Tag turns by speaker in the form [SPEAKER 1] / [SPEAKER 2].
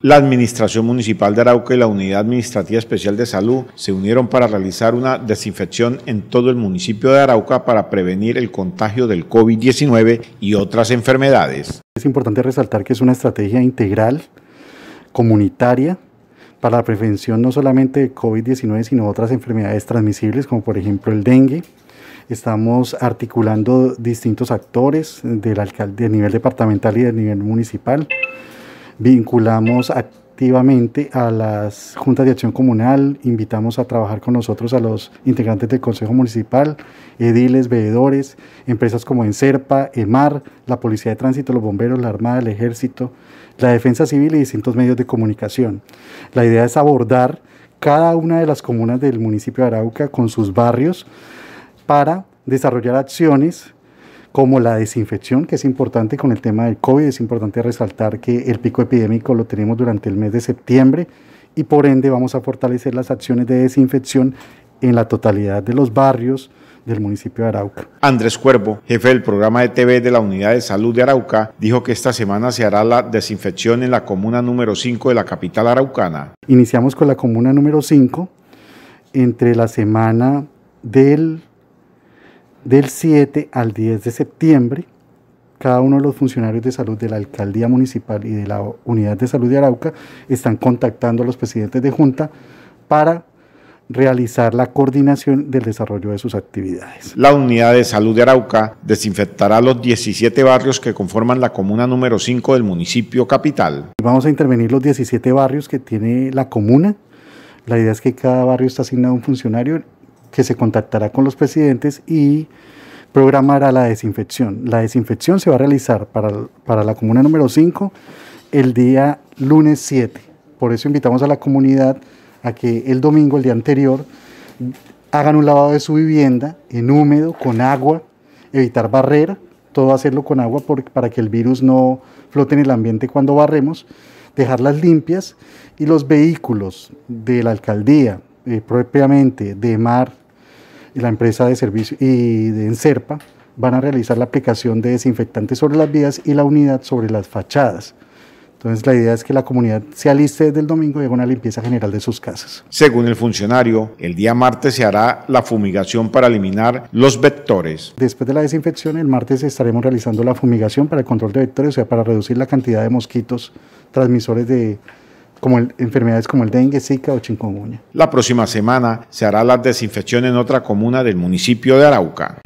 [SPEAKER 1] La Administración Municipal de Arauca y la Unidad Administrativa Especial de Salud se unieron para realizar una desinfección en todo el municipio de Arauca para prevenir el contagio del COVID-19 y otras enfermedades.
[SPEAKER 2] Es importante resaltar que es una estrategia integral, comunitaria, para la prevención no solamente de COVID-19, sino otras enfermedades transmisibles, como por ejemplo el dengue, estamos articulando distintos actores del nivel departamental y del nivel municipal vinculamos activamente a las juntas de acción comunal, invitamos a trabajar con nosotros a los integrantes del Consejo Municipal, ediles, veedores, empresas como Enserpa, EMAR, la Policía de Tránsito, los bomberos, la Armada, el Ejército, la Defensa Civil y distintos medios de comunicación. La idea es abordar cada una de las comunas del municipio de Arauca con sus barrios para desarrollar acciones como la desinfección, que es importante con el tema del COVID. Es importante resaltar que el pico epidémico lo tenemos durante el mes de septiembre y por ende vamos a fortalecer las acciones de desinfección en la totalidad de los barrios del municipio de Arauca.
[SPEAKER 1] Andrés Cuervo, jefe del programa de TV de la Unidad de Salud de Arauca, dijo que esta semana se hará la desinfección en la comuna número 5 de la capital araucana.
[SPEAKER 2] Iniciamos con la comuna número 5 entre la semana del del 7 al 10 de septiembre, cada uno de los funcionarios de salud de la alcaldía municipal y de la unidad de salud de Arauca están contactando a los presidentes de junta para realizar la coordinación del desarrollo de sus actividades.
[SPEAKER 1] La unidad de salud de Arauca desinfectará los 17 barrios que conforman la comuna número 5 del municipio capital. Vamos a intervenir los
[SPEAKER 2] 17 barrios que tiene la comuna. La idea es que cada barrio está asignado a un funcionario que se contactará con los presidentes y programará la desinfección. La desinfección se va a realizar para, la comuna número 5 el día lunes 7. Por eso invitamos a la comunidad a que el domingo, el día anterior, hagan un lavado de su vivienda en húmedo, con agua, evitar barrer, todo hacerlo con agua para que el virus no flote en el ambiente cuando barremos, dejarlas limpias y los vehículos de la alcaldía, eh, propiamente de mar, la empresa de servicio y de Enserpa van a realizar la aplicación de desinfectantes sobre las vías y la unidad sobre las fachadas. Entonces la idea es que la comunidad
[SPEAKER 1] se aliste desde el domingo y haga una limpieza general de sus casas. Según el funcionario, el día martes se hará la fumigación para eliminar los vectores. Después de la desinfección, el martes estaremos
[SPEAKER 2] realizando la fumigación para el control de vectores, o sea, para reducir la cantidad de mosquitos transmisores de, como enfermedades como el dengue, zika o chikungunya.
[SPEAKER 1] La próxima semana se hará la desinfección en otra comuna del municipio de Arauca.